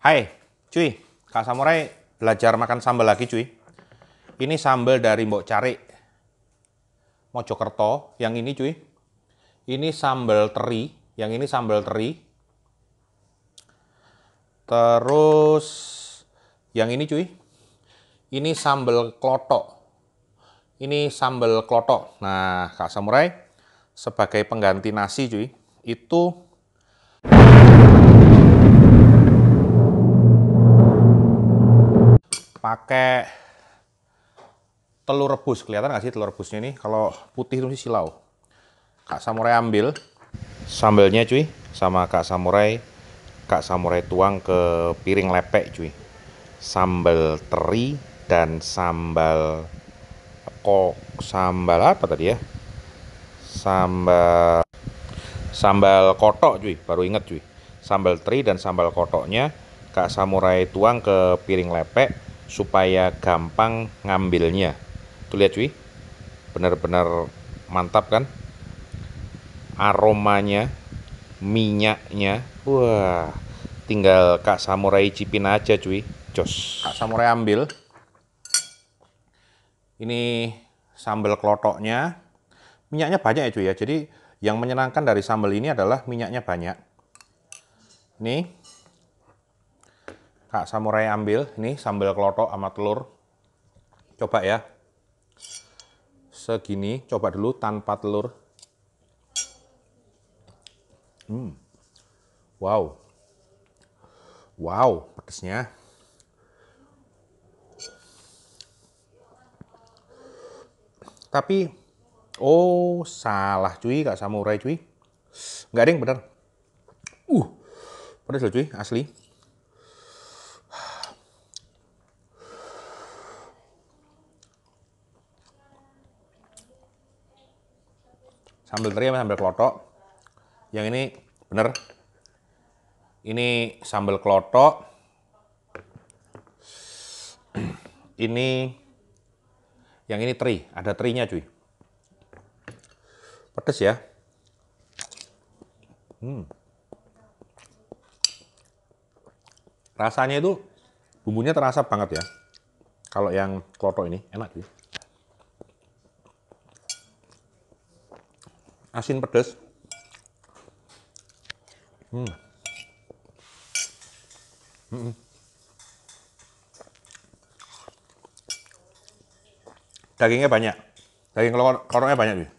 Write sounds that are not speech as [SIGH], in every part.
Hai, cuy. Kak Samurai belajar makan sambal lagi, cuy. Ini sambal dari Mbok Cari. Mojokerto, yang ini, cuy. Ini sambal teri, yang ini sambal teri. Terus yang ini, cuy. Ini sambal klotok. Ini sambal klotok. Nah, Kak Samurai sebagai pengganti nasi, cuy, itu pakai telur rebus. Kelihatan nggak sih telur rebusnya ini Kalau putih itu sih silau. Kak Samurai ambil sambelnya cuy, sama Kak Samurai. Kak Samurai tuang ke piring lepek cuy. Sambal teri dan sambal kok sambal apa tadi ya? Sambal sambal kotok cuy, baru inget cuy. Sambal teri dan sambal kotoknya Kak Samurai tuang ke piring lepek supaya gampang ngambilnya. Tuh lihat cuy, benar-benar mantap kan? Aromanya, minyaknya, wah tinggal Kak Samurai cipin aja cuy, jos. Kak Samurai ambil. Ini sambal klotoknya. minyaknya banyak ya cuy ya, jadi yang menyenangkan dari sambal ini adalah minyaknya banyak. Nih, Kak Samurai ambil nih sambal kelotok sama telur. Coba ya. Segini, coba dulu tanpa telur. Hmm. Wow. Wow, pedesnya. Tapi oh, salah cuy Kak Samurai cuy. Enggak ada yang benar. Uh. Pedes loh cuy, asli. sambal teri sama sambal kelotok. Yang ini bener. Ini sambal kelotok. [CLEARS THROAT] ini yang ini teri, ada terinya cuy. Pedes ya. Hmm. Rasanya itu bumbunya terasa banget ya. Kalau yang klotok ini enak cuy. asin pedas. Hmm. Hmm. Dagingnya banyak. Daging kelor banyak, nih.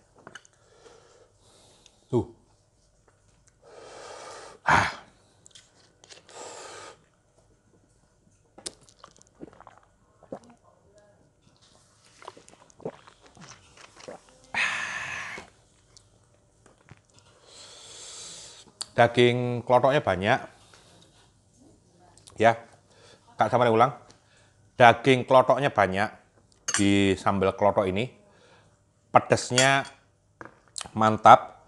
daging klotoknya banyak ya kak sama ulang daging klotoknya banyak di sambal klotok ini pedesnya mantap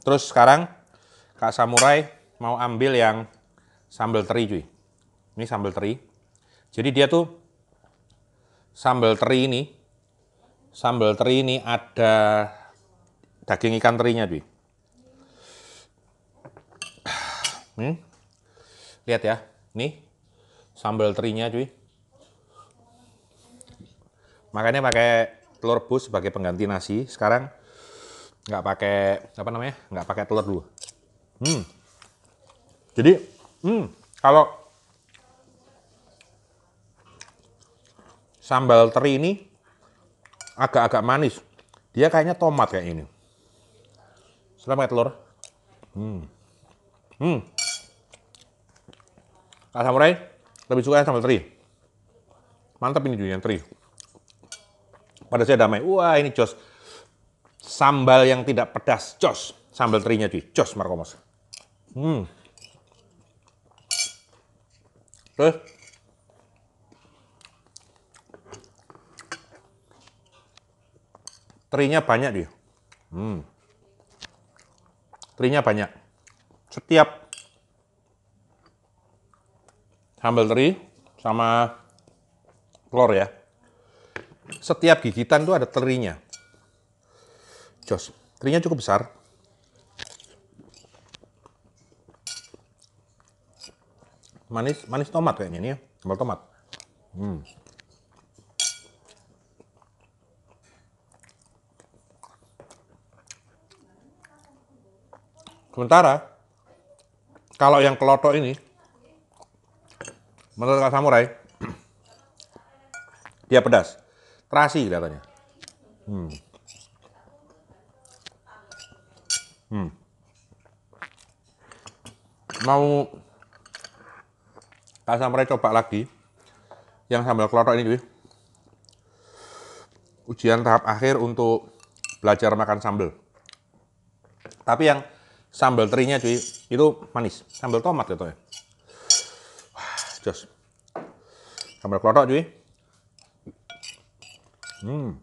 terus sekarang kak samurai mau ambil yang sambal teri cuy ini sambal teri jadi dia tuh sambal teri ini sambal teri ini ada daging ikan terinya cuy Hmm? Lihat ya, nih sambal terinya cuy. Makanya pakai telur bus sebagai pengganti nasi. Sekarang nggak pakai apa namanya? Nggak pakai telur dulu. Hmm. Jadi, hmm, kalau sambal teri ini agak-agak manis. Dia kayaknya tomat kayak ini. Selamat telur. Hmm. Hmm. Kak Samurai lebih suka yang sambal teri. Mantap ini juga yang teri. Pada saya damai, wah ini jos. Sambal yang tidak pedas, jos. Sambal terinya cuy, jos Markomos. Hmm. Terus, terinya banyak dia. Hmm. Terinya banyak. Setiap teri sama telur ya. Setiap gigitan itu ada terinya. Jos, terinya cukup besar. Manis, manis tomat kayaknya ini ya, sambal tomat. Hmm. Sementara, kalau yang kelotok ini, Menurut Kak Samurai, [CLEARS THROAT] dia pedas. Terasi kelihatannya. Hmm. Hmm. Mau Kak Samurai coba lagi yang sambal kelotok ini, cuy. Ujian tahap akhir untuk belajar makan sambal. Tapi yang sambal terinya cuy, itu manis. Sambal tomat gitu ya. Cus. sambal klotok cuy hmm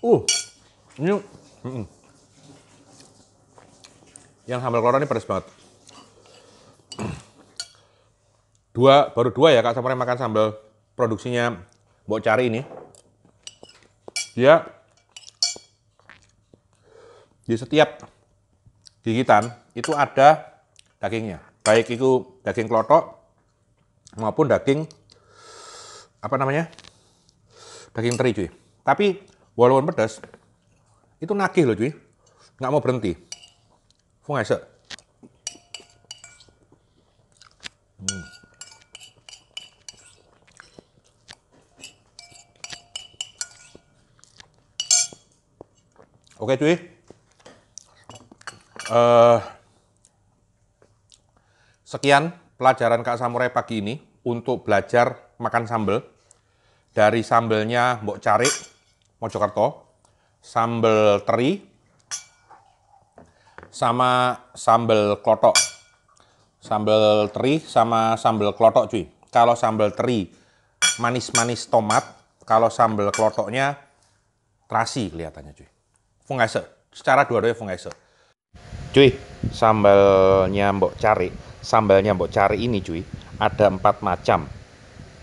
uh ini Hmm. yang sambal klotok ini pedas banget [CLEARS THROAT] dua baru dua ya kak Samore makan sambal produksinya Mbok cari ini dia di setiap gigitan itu ada dagingnya. Baik itu daging klotok maupun daging apa namanya? Daging teri cuy. Tapi walaupun pedas itu nagih loh cuy. Nggak mau berhenti. Fung Hmm. Oke cuy. Uh, Sekian pelajaran Kak Samurai pagi ini untuk belajar makan sambel Dari sambelnya Mbok Cari, Mojokerto, sambel teri, sama sambel klotok. sambel teri sama sambel klotok cuy. Kalau sambel teri manis-manis tomat, kalau sambel klotoknya terasi kelihatannya cuy. Fungaise, secara dua-duanya fungaise. Cuy, sambalnya Mbok cari, sambalnya Mbok cari ini cuy, ada empat macam.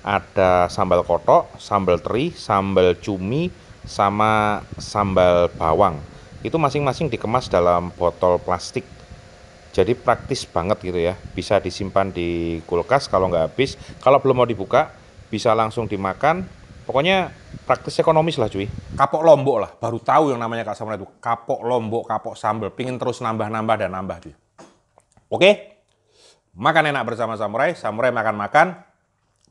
Ada sambal kotok, sambal teri, sambal cumi, sama sambal bawang. Itu masing-masing dikemas dalam botol plastik. Jadi praktis banget gitu ya. Bisa disimpan di kulkas kalau nggak habis. Kalau belum mau dibuka, bisa langsung dimakan pokoknya praktis ekonomis lah cuy kapok lombok lah baru tahu yang namanya kak samurai itu kapok lombok kapok sambel pingin terus nambah nambah dan nambah cuy oke makan enak bersama samurai samurai makan makan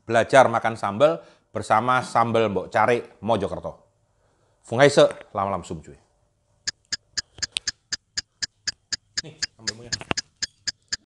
belajar makan sambel bersama sambel mbok cari mojokerto fungaise lama lama sum cuy nih sambelmu ya